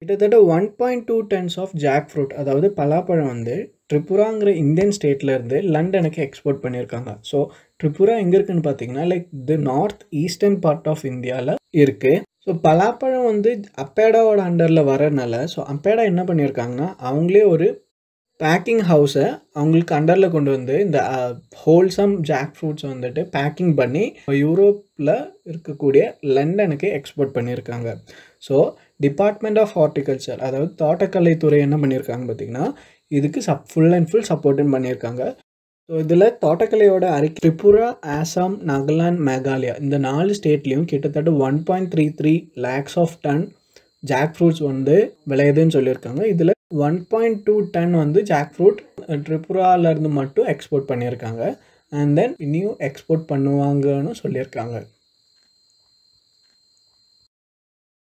கிட்டத்தட்ட one point two tons of jackfruit அதாவது பலாப்பழம் வந்து ட்ரிபுராங்கிற இந்தியன் ஸ்டேட்லேருந்து லண்டனுக்கு எக்ஸ்போர்ட் பண்ணியிருக்காங்க ஸோ ட்ரிபுரா எங்கே இருக்குன்னு பார்த்தீங்கன்னா like the north eastern part of இந்தியாவில் இருக்குது ஸோ பலாப்பழம் வந்து அப்பேடாவோட அண்டரில் வரனால ஸோ அப்பேடா என்ன பண்ணியிருக்காங்கன்னா அவங்களே ஒரு பேக்கிங் ஹவுஸை அவங்களுக்கு அண்டரில் கொண்டு வந்து இந்த ஹோல்சம் ஜாக் ஃப்ரூட்ஸ் வந்துட்டு பேக்கிங் பண்ணி யூரோப்பில் இருக்கக்கூடிய லண்டனுக்கு எக்ஸ்போர்ட் பண்ணியிருக்காங்க ஸோ டிபார்ட்மெண்ட் ஆஃப் ஹார்டிகல்ச்சர் அதாவது தோட்டக்கலைத்துறை என்ன பண்ணியிருக்காங்க பார்த்திங்கன்னா இதுக்கு சப் ஃபுல் அண்ட் ஃபுல் சப்போர்ட்டும் பண்ணியிருக்காங்க ஸோ இதில் தோட்டக்கலையோட அறிக்கை திரிபுரா ஆசாம் நாகாலாண்ட் மேகாலயா இந்த நாலு ஸ்டேட்லேயும் கிட்டத்தட்ட one point three three lakhs of ton jackfruits வந்து விளையுதுன்னு சொல்லியிருக்காங்க இதில் ஒன் பாயிண்ட் டூ டன் வந்து ஜாக் ஃப்ரூட் ட்ரிபுராலேருந்து மட்டும் எக்ஸ்போர்ட் பண்ணியிருக்காங்க அண்ட் தென் இனியும் எக்ஸ்போர்ட் பண்ணுவாங்கன்னு சொல்லியிருக்காங்க